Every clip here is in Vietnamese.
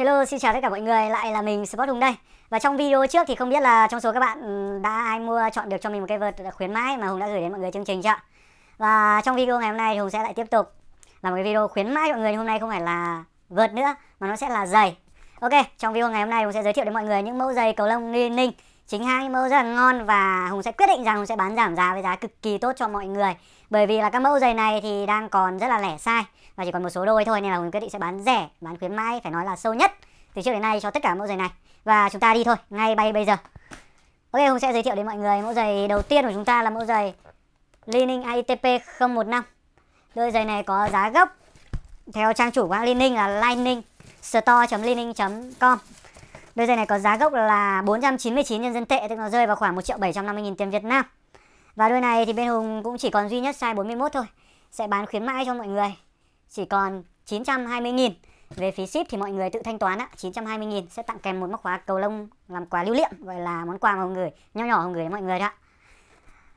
Hello, xin chào tất cả mọi người, lại là mình Sport Hùng đây Và trong video trước thì không biết là trong số các bạn ừ, đã ai mua chọn được cho mình một cái vợt khuyến mãi mà Hùng đã gửi đến mọi người chương trình chưa Và trong video ngày hôm nay thì Hùng sẽ lại tiếp tục làm một cái video khuyến mãi mọi người hôm nay không phải là vợt nữa mà nó sẽ là giày Ok, trong video ngày hôm nay Hùng sẽ giới thiệu đến mọi người những mẫu giày cầu lông Ninh Ninh Chính hai mẫu rất là ngon và Hùng sẽ quyết định rằng Hùng sẽ bán giảm giá với giá cực kỳ tốt cho mọi người Bởi vì là các mẫu giày này thì đang còn rất là lẻ sai và chỉ còn một số đôi thôi nên là hùng quyết định sẽ bán rẻ bán khuyến mãi phải nói là sâu nhất từ trước đến nay cho tất cả mẫu giày này và chúng ta đi thôi ngay bay bây giờ ok hùng sẽ giới thiệu đến mọi người mẫu giày đầu tiên của chúng ta là mẫu giày Lining AITP 015 đôi giày này có giá gốc theo trang chủ của hãng Lining là Lining store.lining.com Đôi giày này có giá gốc là 499 nhân dân tệ Tức nó rơi vào khoảng 1 triệu 750 nghìn tiền Việt Nam Và đôi này thì bên Hùng cũng chỉ còn duy nhất size 41 thôi Sẽ bán khuyến mãi cho mọi người chỉ còn 920.000 về phí ship thì mọi người tự thanh toán á 920.000 sẽ tặng kèm một móc khóa cầu lông làm quà lưu niệm gọi là món quà mà người nho nhỏ người mọi người đó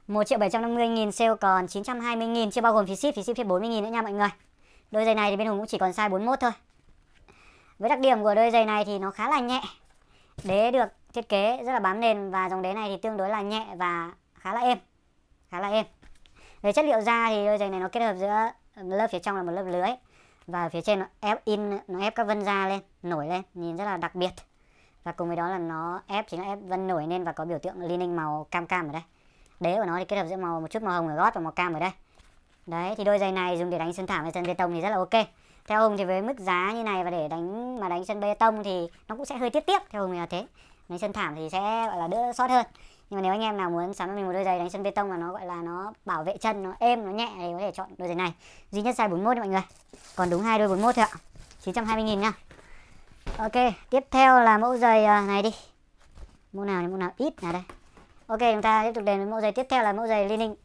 1 triệu 750 nghìn sale còn 920 nghìn chưa bao gồm phí ship, phí ship thêm 40 nghìn nữa nha mọi người. Đôi giày này thì bên Hùng cũng chỉ còn size 41 thôi. Với đặc điểm của đôi giày này thì nó khá là nhẹ. Đế được thiết kế rất là bám nền và dòng đế này thì tương đối là nhẹ và khá là êm. Khá là êm. Về chất liệu da thì đôi giày này nó kết hợp giữa lớp phía trong là một lớp lưới và phía trên nó ép in nó ép các vân da lên nổi lên nhìn rất là đặc biệt và cùng với đó là nó ép chính là ép vân nổi lên và có biểu tượng lining màu cam cam ở đây đế của nó thì kết hợp giữa màu một chút màu hồng ở gót và màu cam ở đây đấy thì đôi giày này dùng để đánh sân thảm hay sân bê tông thì rất là ok theo ông thì với mức giá như này và để đánh mà đánh sân bê tông thì nó cũng sẽ hơi tiết tiếp theo ông là thế đánh sân thảm thì sẽ gọi là đỡ sót hơn nhưng mà nếu anh em nào muốn sắm cho mình một đôi giày đánh sân bê tông mà nó gọi là nó bảo vệ chân nó êm nó nhẹ thì có thể chọn đôi giày này duy nhất size 41 mọi người còn đúng hai đôi 41 thôi ạ 920 nghìn nha Ok tiếp theo là mẫu giày à, này đi mẫu nào thì mẫu nào ít nào đây Ok chúng ta tiếp tục đến với mẫu giày tiếp theo là mẫu giày Lining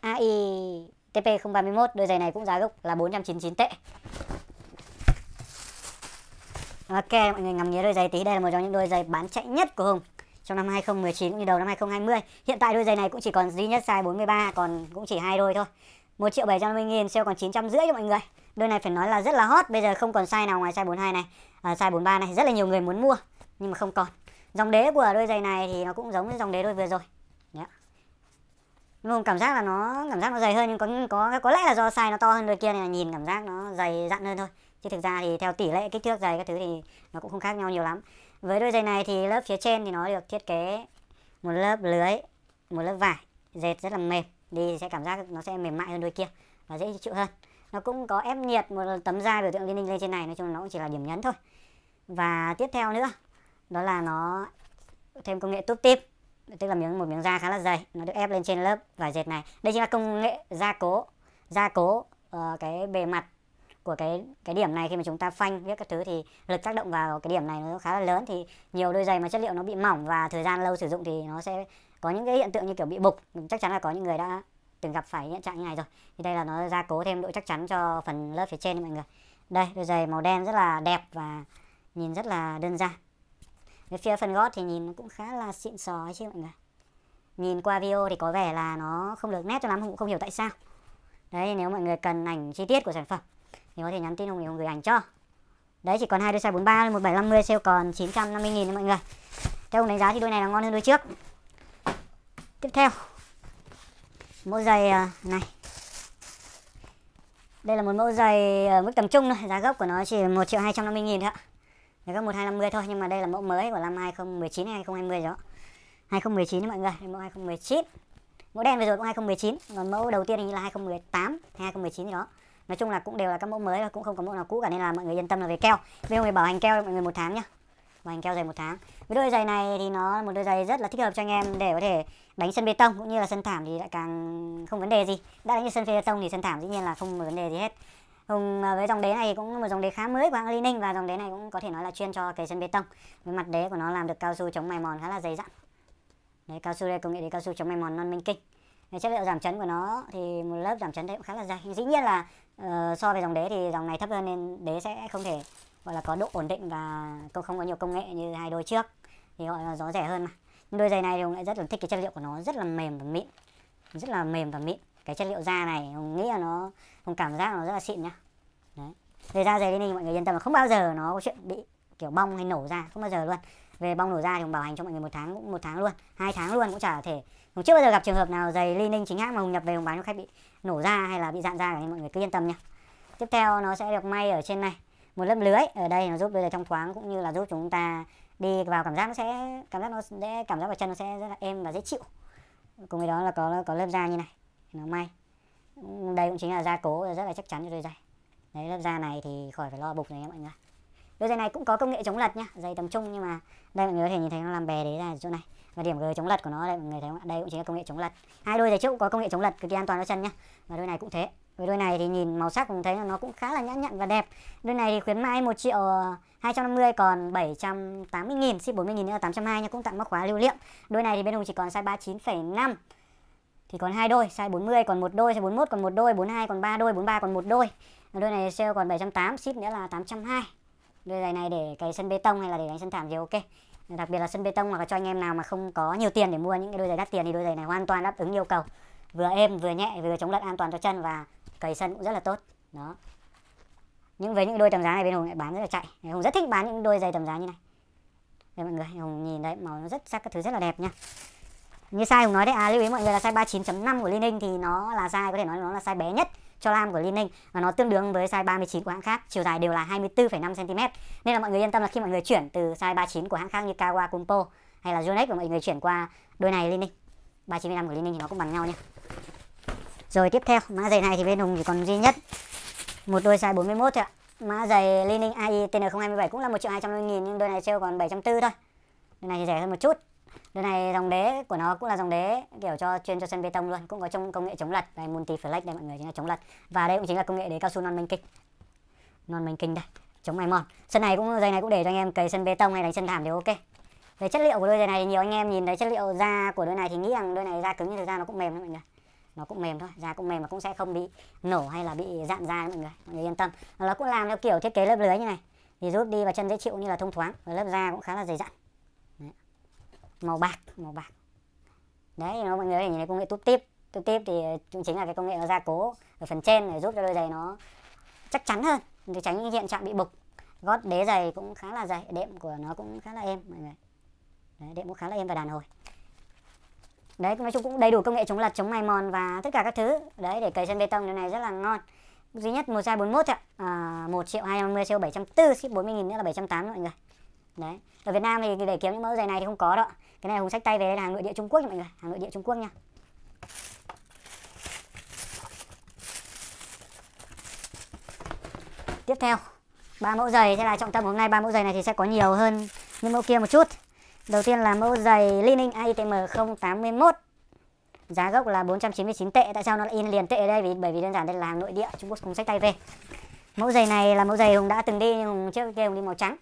AI TP031 đôi giày này cũng giá gốc là 499 tệ Ok mọi người ngắm nghía đôi giày tí Đây là một trong những đôi giày bán chạy nhất của Hùng trong năm 2019 cũng như đầu năm 2020. Hiện tại đôi giày này cũng chỉ còn duy nhất size 43 còn cũng chỉ hai đôi thôi. 1 triệu 750 nghìn sale còn 950 cho mọi người. Đôi này phải nói là rất là hot, bây giờ không còn size nào ngoài size 42 này, à, size 43 này, rất là nhiều người muốn mua nhưng mà không còn. Dòng đế của đôi giày này thì nó cũng giống với dòng đế đôi vừa rồi. Đấy. Nhưng mà cảm giác là nó cảm giác nó dày hơn nhưng có có có lẽ là do size nó to hơn đôi kia này là nhìn cảm giác nó dày dặn hơn thôi. Chứ thực ra thì theo tỷ lệ kích thước giày các thứ thì nó cũng không khác nhau nhiều lắm với đôi giày này thì lớp phía trên thì nó được thiết kế một lớp lưới một lớp vải dệt rất là mềm đi sẽ cảm giác nó sẽ mềm mại hơn đôi kia và dễ chịu hơn nó cũng có ép nhiệt một tấm da biểu tượng liên minh lên trên này nói chung nó cũng chỉ là điểm nhấn thôi và tiếp theo nữa đó là nó thêm công nghệ túp tip tức là miếng một miếng da khá là dày nó được ép lên trên lớp vải dệt này đây chính là công nghệ gia cố gia cố uh, cái bề mặt của cái cái điểm này khi mà chúng ta phanh viết các thứ thì lực tác động vào cái điểm này nó khá là lớn thì nhiều đôi giày mà chất liệu nó bị mỏng và thời gian lâu sử dụng thì nó sẽ có những cái hiện tượng như kiểu bị bục chắc chắn là có những người đã từng gặp phải hiện trạng như này rồi thì đây là nó gia cố thêm độ chắc chắn cho phần lớp phía trên mọi người đây đôi giày màu đen rất là đẹp và nhìn rất là đơn giản cái phía phần gót thì nhìn nó cũng khá là xịn sò chứ mọi người nhìn qua video thì có vẻ là nó không được nét cho lắm cũng không hiểu tại sao đấy nếu mọi người cần ảnh chi tiết của sản phẩm thì có thể nhắn tin ông mình gửi ảnh cho đấy chỉ còn hai đôi size 43 một 1750 sale còn 950 000 đấy mọi người theo ông đánh giá thì đôi này là ngon hơn đôi trước tiếp theo mẫu giày à, này đây là một mẫu giày à, mức tầm trung thôi giá gốc của nó chỉ 1 triệu 250 nghìn thôi ạ giá gốc 1250 thôi nhưng mà đây là mẫu mới của năm 2019 hay 2020 đó 2019 mọi người mẫu 2019 mẫu đen vừa rồi cũng 2019 còn mẫu đầu tiên hình như là 2018 hay 2019 gì đó nói chung là cũng đều là các mẫu mới và cũng không có mẫu nào cũ cả nên là mọi người yên tâm là về keo video người bảo hành keo mọi người một tháng nhá bảo hành keo dày một tháng với đôi giày này thì nó là một đôi giày rất là thích hợp cho anh em để có thể đánh sân bê tông cũng như là sân thảm thì lại càng không vấn đề gì đã đánh như sân bê tông thì sân thảm dĩ nhiên là không có vấn đề gì hết Hùng à, với dòng đế này cũng một dòng đế khá mới của hãng Li Ninh và dòng đế này cũng có thể nói là chuyên cho cái sân bê tông. Với mặt đế của nó làm được cao su chống mài mòn khá là dày dặn. Đấy cao su đây công nghệ đế cao su chống mài mòn non minh kinh chất liệu giảm chấn của nó thì một lớp giảm chấn đấy cũng khá là dày dĩ nhiên là uh, so với dòng đế thì dòng này thấp hơn nên đế sẽ không thể gọi là có độ ổn định và cũng không có nhiều công nghệ như hai đôi trước thì gọi là gió rẻ hơn mà nhưng đôi giày này thì hùng lại rất là thích cái chất liệu của nó rất là mềm và mịn rất là mềm và mịn cái chất liệu da này hùng nghĩ là nó hùng cảm giác nó rất là xịn nhá đấy về da giày denim mọi người yên tâm là không bao giờ nó có chuyện bị kiểu bong hay nổ ra không bao giờ luôn về bong nổ ra thì hùng bảo hành cho mọi người một tháng cũng một tháng luôn hai tháng luôn cũng chả thể chưa bao giờ gặp trường hợp nào giày Li Ninh chính hãng mà Hùng nhập về Hùng bán cho khách bị nổ ra hay là bị dạn ra cả mọi người cứ yên tâm nha. Tiếp theo nó sẽ được may ở trên này. Một lớp lưới ở đây nó giúp bây giờ trong thoáng cũng như là giúp chúng ta đi vào cảm giác nó sẽ cảm giác nó sẽ cảm giác vào chân nó sẽ rất là êm và dễ chịu. Cùng với đó là có có lớp da như này, nó may. Đây cũng chính là da cố rất là chắc chắn cho đôi giày. Đấy lớp da này thì khỏi phải lo bục rồi nha mọi người. Đôi giày này cũng có công nghệ chống lật nhá, giày tầm trung nhưng mà đây mọi người có thể nhìn thấy nó làm bè đấy ra chỗ này và điểm g chống lật của nó đây mọi người thấy không đây cũng chính là công nghệ chống lật hai đôi giày trước có công nghệ chống lật cực kỳ an toàn cho chân nhá và đôi này cũng thế với đôi này thì nhìn màu sắc cũng thấy là nó cũng khá là nhã nhặn và đẹp đôi này thì khuyến mãi 1 triệu 250 còn 780 nghìn ship 40 nghìn nữa là 820 nha cũng tặng móc khóa lưu niệm đôi này thì bên Hùng chỉ còn size 39,5 thì còn hai đôi size 40 còn một đôi size 41 còn một đôi 42 còn ba đôi 43 còn một đôi đôi này sale còn 780 ship nữa là 820 đôi giày này để cày sân bê tông hay là để đánh sân thảm gì ok đặc biệt là sân bê tông hoặc là cho anh em nào mà không có nhiều tiền để mua những cái đôi giày đắt tiền thì đôi giày này hoàn toàn đáp ứng yêu cầu vừa êm vừa nhẹ vừa chống lật an toàn cho chân và cầy sân cũng rất là tốt đó những với những đôi tầm giá này bên hùng lại bán rất là chạy hùng rất thích bán những đôi giày tầm giá như này đây mọi người hùng nhìn đấy màu nó rất sắc các thứ rất là đẹp nha như sai hùng nói đấy à lưu ý mọi người là size 39.5 của Li Ninh thì nó là size có thể nói nó là size bé nhất cho lam của Li Ninh và nó tương đương với size 39 của hãng khác chiều dài đều là 24,5 cm nên là mọi người yên tâm là khi mọi người chuyển từ size 39 của hãng khác như Kawa Kumpo hay là Yonex và mọi người chuyển qua đôi này Li Ninh 39,5 của Li Ninh thì nó cũng bằng nhau nhé rồi tiếp theo mã giày này thì bên Hùng chỉ còn duy nhất một đôi size 41 thôi ạ mã giày Li Ninh AI TN027 cũng là một triệu hai 250 nghìn nhưng đôi này treo còn 740 thôi đôi này thì rẻ hơn một chút Đứa này dòng đế của nó cũng là dòng đế kiểu cho chuyên cho sân bê tông luôn, cũng có trong công nghệ chống lật, đây multi flex đây mọi người chính là chống lật. Và đây cũng chính là công nghệ đế cao su non mênh kinh. Non mênh kinh đây, chống mài mòn. Sân này cũng giày này cũng để cho anh em cày sân bê tông hay đánh sân thảm đều ok. Về chất liệu của đôi giày này thì nhiều anh em nhìn thấy chất liệu da của đôi này thì nghĩ rằng đôi này da cứng nhưng thực ra nó cũng mềm đấy mọi người nó cũng mềm thôi da cũng mềm mà cũng sẽ không bị nổ hay là bị dạn da mọi người mọi người yên tâm nó cũng làm theo kiểu thiết kế lớp lưới như này thì rút đi và chân dễ chịu như là thông thoáng và lớp da cũng khá là dày dặn màu bạc màu bạc đấy nó mọi người nhìn thấy công nghệ túp tiếp túp tiếp thì ờ, cũng chính là cái công nghệ nó gia cố ở phần trên để giúp cho đôi giày nó chắc chắn hơn để tránh những hiện trạng bị bục gót đế giày cũng khá là dày đệm của nó cũng khá là êm mọi người đấy, đệm cũng khá là êm và đàn hồi đấy nói chung cũng đầy đủ công nghệ chống lật chống mài mòn và tất cả các thứ đấy để cày chân bê tông điều này rất là ngon duy nhất một size 41 ạ à, 1 triệu 250 siêu 740 ship 40 nghìn nữa là 780 mọi người đấy ở Việt Nam thì để kiếm những mẫu giày này thì không có đâu cái này hùng sách tay về đây là hàng nội địa trung quốc nha mọi người hàng nội địa trung quốc nha tiếp theo ba mẫu giày sẽ là trọng tâm hôm nay ba mẫu giày này thì sẽ có nhiều hơn những mẫu kia một chút đầu tiên là mẫu giày Lining AITM 081 giá gốc là 499 tệ tại sao nó lại in liền tệ ở đây vì bởi vì đơn giản đây là hàng nội địa Trung Quốc cùng sách tay về mẫu giày này là mẫu giày hùng đã từng đi nhưng hùng trước kia hùng đi màu trắng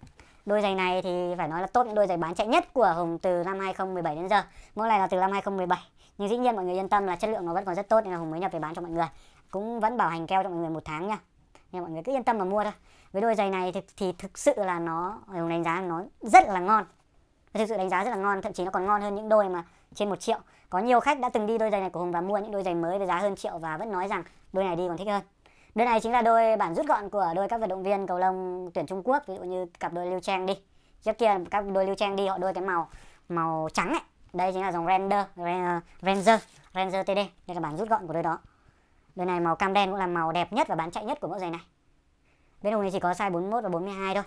Đôi giày này thì phải nói là top những đôi giày bán chạy nhất của Hùng từ năm 2017 đến giờ. Mẫu này là từ năm 2017. Nhưng dĩ nhiên mọi người yên tâm là chất lượng nó vẫn còn rất tốt nên là Hùng mới nhập về bán cho mọi người. Cũng vẫn bảo hành keo cho mọi người một tháng nha. Nên mọi người cứ yên tâm mà mua thôi. Với đôi giày này thì, thì thực sự là nó Hùng đánh giá nó rất là ngon. Thực sự đánh giá rất là ngon, thậm chí nó còn ngon hơn những đôi mà trên một triệu. Có nhiều khách đã từng đi đôi giày này của Hùng và mua những đôi giày mới với giá hơn triệu và vẫn nói rằng đôi này đi còn thích hơn đây này chính là đôi bản rút gọn của đôi các vận động viên cầu lông tuyển Trung Quốc, ví dụ như cặp đôi Lưu Trang đi. Trước kia các đôi Lưu Trang đi họ đôi cái màu màu trắng ấy. Đây chính là dòng Render Ranger, Ranger TD. Đây là bản rút gọn của đôi đó. Đôi này màu cam đen cũng là màu đẹp nhất và bán chạy nhất của mẫu giày này. Bên hông này chỉ có size 41 và 42 thôi.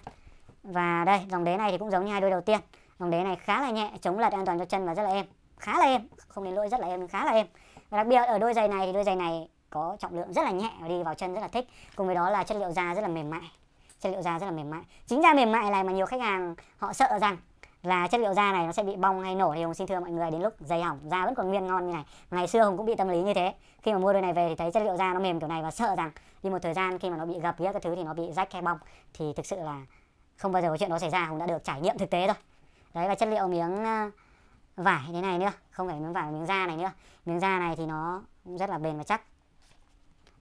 Và đây, dòng đế này thì cũng giống như hai đôi đầu tiên. Dòng đế này khá là nhẹ, chống lật an toàn cho chân và rất là êm. Khá là êm, không đến lỗi rất là êm, khá là êm. Và đặc biệt ở đôi giày này thì đôi giày này có trọng lượng rất là nhẹ và đi vào chân rất là thích cùng với đó là chất liệu da rất là mềm mại chất liệu da rất là mềm mại chính da mềm mại này mà nhiều khách hàng họ sợ rằng là chất liệu da này nó sẽ bị bong hay nổ thì hùng xin thưa mọi người đến lúc dày hỏng da vẫn còn nguyên ngon như này ngày xưa hùng cũng bị tâm lý như thế khi mà mua đôi này về thì thấy chất liệu da nó mềm kiểu này và sợ rằng đi một thời gian khi mà nó bị gập nghĩa các thứ thì nó bị rách hay bong thì thực sự là không bao giờ có chuyện đó xảy ra hùng đã được trải nghiệm thực tế rồi đấy và chất liệu miếng ờ, vải thế này nữa không phải miếng vải miếng da này nữa miếng da này thì nó rất là bền và chắc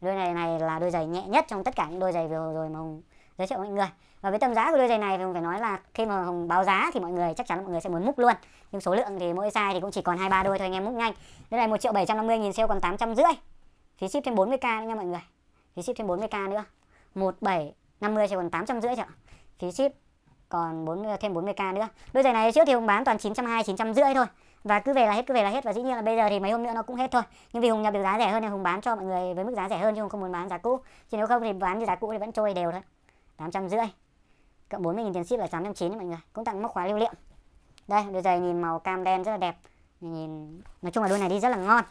đôi này, này là đôi giày nhẹ nhất trong tất cả những đôi giày vừa rồi mà hùng giới thiệu mọi người và với tầm giá của đôi giày này thì hùng phải nói là khi mà hùng báo giá thì mọi người chắc chắn mọi người sẽ muốn múc luôn nhưng số lượng thì mỗi size thì cũng chỉ còn hai ba đôi thôi anh em múc nhanh đây này một triệu bảy trăm năm mươi nghìn sale còn tám trăm rưỡi phí ship thêm 40 k nữa nha mọi người phí ship thêm 40 k nữa một bảy năm mươi chỉ còn tám trăm rưỡi ạ phí ship còn 40 thêm 40 k nữa đôi giày này trước thì hùng bán toàn chín trăm hai chín trăm rưỡi thôi và cứ về là hết cứ về là hết và dĩ nhiên là bây giờ thì mấy hôm nữa nó cũng hết thôi nhưng vì hùng nhập được giá rẻ hơn nên hùng bán cho mọi người với mức giá rẻ hơn chứ hùng không muốn bán giá cũ chứ nếu không thì bán giá cũ thì vẫn trôi đều thôi tám trăm rưỡi cộng bốn mươi nghìn tiền ship là tám trăm chín mọi người cũng tặng móc khóa lưu niệm đây đôi giày nhìn màu cam đen rất là đẹp nhìn nói chung là đôi này đi rất là ngon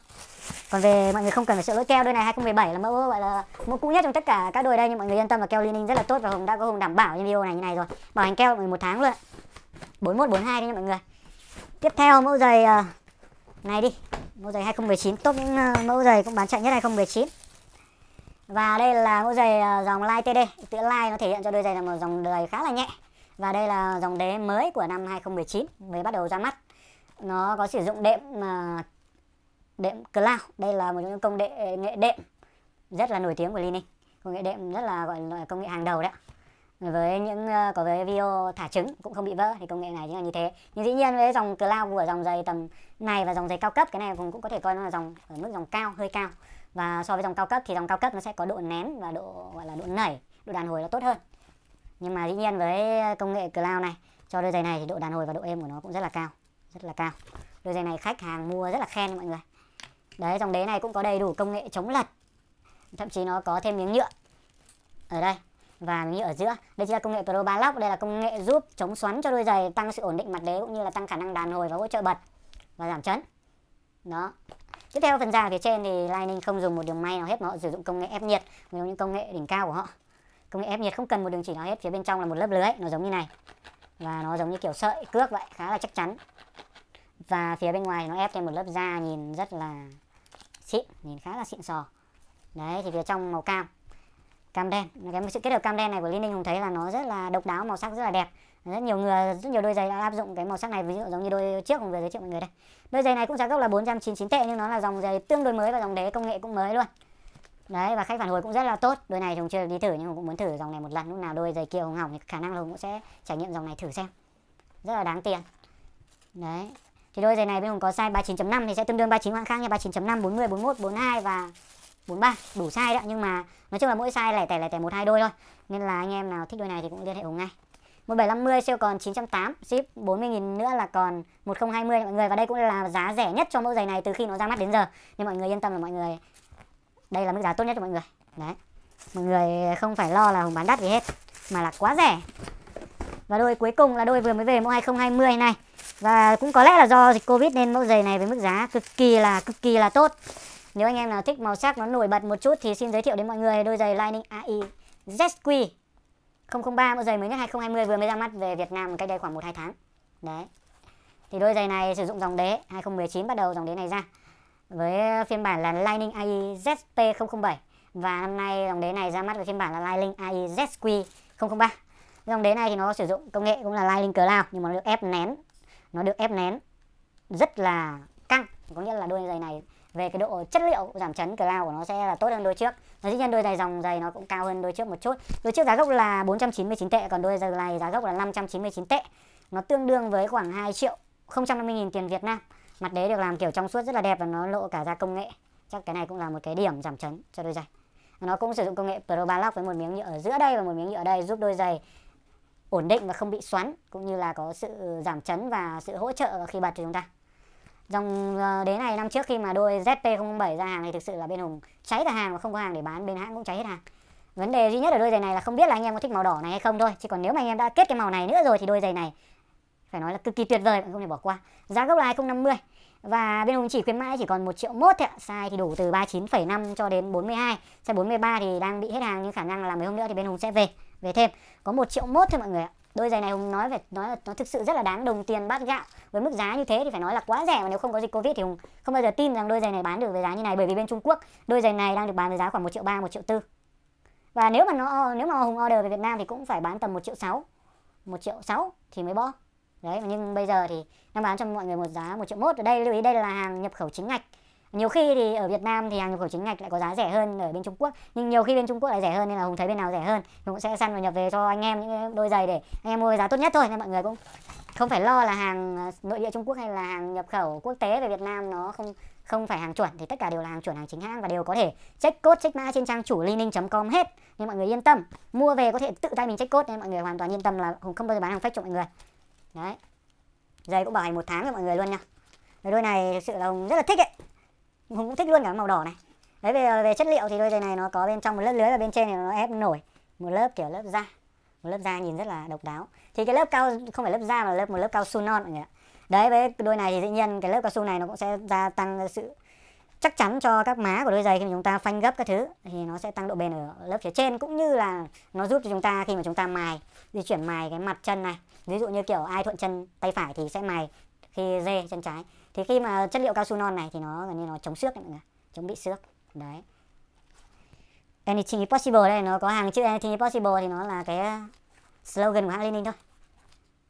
còn về mọi người không cần phải sợ lỗi keo đôi này 2017 là mẫu gọi là mẫu cũ nhất trong tất cả các đôi đây nhưng mọi người yên tâm là keo lining rất là tốt và hùng đã có hùng đảm bảo như video này như này rồi bảo hành keo mọi người một tháng luôn bốn 4142 đấy nha mọi người Tiếp theo mẫu giày à, này đi Mẫu giày 2019 top ờ, mẫu giày cũng bán chạy nhất 2019 Và đây là mẫu giày à, dòng Lai TD Chữ Lai nó thể hiện cho đôi giày là một dòng đời khá là nhẹ Và đây là dòng đế mới của năm 2019 mới bắt đầu ra mắt Nó có sử dụng đệm à, đệm cloud Đây là một những công nghệ, đệm rất là nổi tiếng của Li Ninh Công nghệ đệm rất là gọi là công nghệ hàng đầu đấy với những uh, có với video thả trứng cũng không bị vỡ thì công nghệ này chính là như thế nhưng dĩ nhiên với dòng cloud của dòng giày tầm này và dòng giày cao cấp cái này cũng cũng có thể coi nó là dòng ở mức dòng cao hơi cao và so với dòng cao cấp thì dòng cao cấp nó sẽ có độ nén và độ gọi là độ nảy độ đàn hồi nó tốt hơn nhưng mà dĩ nhiên với công nghệ cloud này cho đôi giày này thì độ đàn hồi và độ êm của nó cũng rất là cao rất là cao đôi giày này khách hàng mua rất là khen mọi người đấy dòng đế này cũng có đầy đủ công nghệ chống lật thậm chí nó có thêm miếng nhựa ở đây và như ở giữa đây chính là công nghệ Pro Balock đây là công nghệ giúp chống xoắn cho đôi giày tăng sự ổn định mặt đế cũng như là tăng khả năng đàn hồi và hỗ trợ bật và giảm chấn đó tiếp theo phần da phía trên thì Lightning không dùng một đường may nào hết mà họ sử dụng công nghệ ép nhiệt một trong những công nghệ đỉnh cao của họ công nghệ ép nhiệt không cần một đường chỉ nào hết phía bên trong là một lớp lưới nó giống như này và nó giống như kiểu sợi cước vậy khá là chắc chắn và phía bên ngoài nó ép thêm một lớp da nhìn rất là xịn nhìn khá là xịn sò đấy thì phía trong màu cam cam đen cái sự kết hợp cam đen này của Liên Ninh Hùng thấy là nó rất là độc đáo màu sắc rất là đẹp rất nhiều người rất nhiều đôi giày đã áp dụng cái màu sắc này ví dụ giống như đôi trước cùng vừa giới thiệu mọi người đây đôi giày này cũng giá gốc là 499 tệ nhưng nó là dòng giày tương đối mới và dòng đế công nghệ cũng mới luôn đấy và khách phản hồi cũng rất là tốt đôi này chúng chưa đi thử nhưng cũng muốn thử dòng này một lần lúc nào đôi giày kia Hùng hỏng thì khả năng là cũng sẽ trải nghiệm dòng này thử xem rất là đáng tiền đấy thì đôi giày này bên Hùng có size 39.5 thì sẽ tương đương 39 hãng khác nha 39.5 40 41 42 và 43 đủ size đấy nhưng mà nói chung là mỗi size lẻ tẻ lẻ tẻ một hai đôi thôi nên là anh em nào thích đôi này thì cũng liên hệ ủng ngay 1750 siêu còn 980 ship 40.000 nữa là còn 1020 mọi người và đây cũng là giá rẻ nhất cho mẫu giày này từ khi nó ra mắt đến giờ nên mọi người yên tâm là mọi người đây là mức giá tốt nhất cho mọi người đấy mọi người không phải lo là Hùng bán đắt gì hết mà là quá rẻ và đôi cuối cùng là đôi vừa mới về mẫu 2020 này và cũng có lẽ là do dịch Covid nên mẫu giày này với mức giá cực kỳ là cực kỳ là tốt nếu anh em nào thích màu sắc nó nổi bật một chút thì xin giới thiệu đến mọi người đôi giày Lining AI ZQ 003 mẫu giày mới nhất 2020 vừa mới ra mắt về Việt Nam cách đây khoảng 1-2 tháng. Đấy. Thì đôi giày này sử dụng dòng đế 2019 bắt đầu dòng đế này ra với phiên bản là Lightning AI ZP007 và năm nay dòng đế này ra mắt với phiên bản là Lightning AI ZQ003. Dòng đế này thì nó sử dụng công nghệ cũng là Lightning Cloud nhưng mà nó được ép nén, nó được ép nén rất là căng, có nghĩa là đôi giày này về cái độ chất liệu giảm chấn cloud của nó sẽ là tốt hơn đôi trước nó dĩ nhiên đôi giày dòng dày nó cũng cao hơn đôi trước một chút đôi trước giá gốc là 499 tệ còn đôi giày này giá gốc là 599 tệ nó tương đương với khoảng 2 triệu 050 nghìn tiền Việt Nam mặt đế được làm kiểu trong suốt rất là đẹp và nó lộ cả ra công nghệ chắc cái này cũng là một cái điểm giảm chấn cho đôi giày nó cũng sử dụng công nghệ Probalock với một miếng nhựa ở giữa đây và một miếng nhựa ở đây giúp đôi giày ổn định và không bị xoắn cũng như là có sự giảm chấn và sự hỗ trợ khi bật cho chúng ta Dòng ờ, đế này năm trước khi mà đôi ZP007 ra hàng thì thực sự là bên Hùng cháy cả hàng và không có hàng để bán, bên hãng cũng cháy hết hàng. Vấn đề duy nhất ở đôi giày này là không biết là anh em có thích màu đỏ này hay không thôi. Chứ còn nếu mà anh em đã kết cái màu này nữa rồi thì đôi giày này phải nói là cực kỳ tuyệt vời, không thể bỏ qua. Giá gốc là 2050 và bên Hùng chỉ khuyến mãi chỉ còn 1 triệu mốt thôi ạ. Size thì đủ từ 39,5 cho đến 42. Size 43 thì đang bị hết hàng nhưng khả năng là mấy hôm nữa thì bên Hùng sẽ về về thêm. Có 1 triệu mốt thôi mọi người ạ đôi giày này hùng nói về nói là nó thực sự rất là đáng đồng tiền bát gạo với mức giá như thế thì phải nói là quá rẻ mà nếu không có dịch covid thì hùng không bao giờ tin rằng đôi giày này bán được với giá như này bởi vì bên trung quốc đôi giày này đang được bán với giá khoảng một triệu ba một triệu tư và nếu mà nó nếu mà hùng order về việt nam thì cũng phải bán tầm một triệu sáu một triệu sáu thì mới bo đấy nhưng bây giờ thì đang bán cho mọi người một giá một triệu mốt ở đây lưu ý đây là hàng nhập khẩu chính ngạch nhiều khi thì ở Việt Nam thì hàng nhập khẩu chính ngạch lại có giá rẻ hơn ở bên Trung Quốc nhưng nhiều khi bên Trung Quốc lại rẻ hơn nên là Hùng thấy bên nào rẻ hơn Hùng cũng sẽ săn và nhập về cho anh em những đôi giày để anh em mua giá tốt nhất thôi nên mọi người cũng không phải lo là hàng ờ, nội địa Trung Quốc hay là hàng nhập khẩu quốc tế về Việt Nam nó không không phải hàng chuẩn thì tất cả đều là hàng chuẩn hàng chính hãng và đều có thể check code check mã trên trang chủ lining.com hết nên mọi người yên tâm mua về có thể tự tay mình check code nên mọi người hoàn toàn yên tâm là Hùng không bao giờ bán hàng fake cho mọi người đấy giày cũng bảo hành một tháng rồi mọi người luôn nha đôi này thực sự là Hùng rất là thích ấy hùng cũng thích luôn cả màu đỏ này đấy về về chất liệu thì đôi giày này nó có bên trong một lớp lưới và bên trên thì nó ép nổi một lớp kiểu lớp da một lớp da nhìn rất là độc đáo thì cái lớp cao không phải lớp da mà lớp một lớp cao su non mọi người ạ đấy với đôi này thì dĩ nhiên cái lớp cao su này nó cũng sẽ gia tăng sự chắc chắn cho các má của đôi giày khi mà chúng ta phanh gấp các thứ thì nó sẽ tăng độ bền ở lớp phía trên cũng như là nó giúp cho chúng ta khi mà chúng ta mài di chuyển mài cái mặt chân này ví dụ như kiểu ai thuận chân tay phải thì sẽ mài khi dê chân trái thì khi mà chất liệu cao su non này thì nó gần như nó chống xước mọi người chống bị xước đấy anything is possible đây nó có hàng chữ anything is possible thì nó là cái uh, slogan của hãng Lenin thôi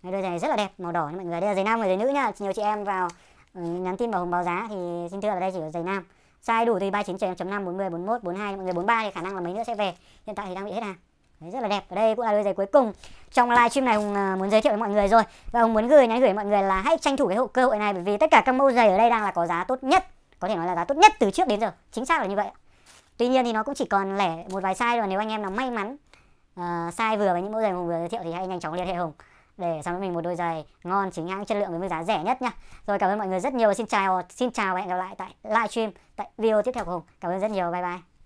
đây, đôi giày này rất là đẹp màu đỏ nha mọi người đây là giày nam và giày nữ nha nhiều chị em vào ừ, nhắn tin vào hồng báo giá thì xin thưa là đây chỉ có giày nam size đủ từ 39 bốn 40 bốn hai mọi người bốn ba thì khả năng là mấy nữa sẽ về hiện tại thì đang bị hết hàng Đấy, rất là đẹp. Và đây cũng là đôi giày cuối cùng trong livestream này Hùng à, muốn giới thiệu với mọi người rồi. Và Hùng muốn gửi nhắn gửi mọi người là hãy tranh thủ cái cơ hội này bởi vì tất cả các mẫu giày ở đây đang là có giá tốt nhất, có thể nói là giá tốt nhất từ trước đến giờ. Chính xác là như vậy. Tuy nhiên thì nó cũng chỉ còn lẻ một vài size rồi nếu anh em nào may mắn uh, size vừa với những mẫu giày Hùng vừa giới thiệu thì hãy nhanh chóng liên hệ Hùng để sắm cho mình một đôi giày ngon chính hãng chất lượng với mức giá rẻ nhất nhá. Rồi cảm ơn mọi người rất nhiều. Xin chào xin chào và hẹn gặp lại tại livestream tại video tiếp theo của Hùng. Cảm ơn rất nhiều. Bye bye.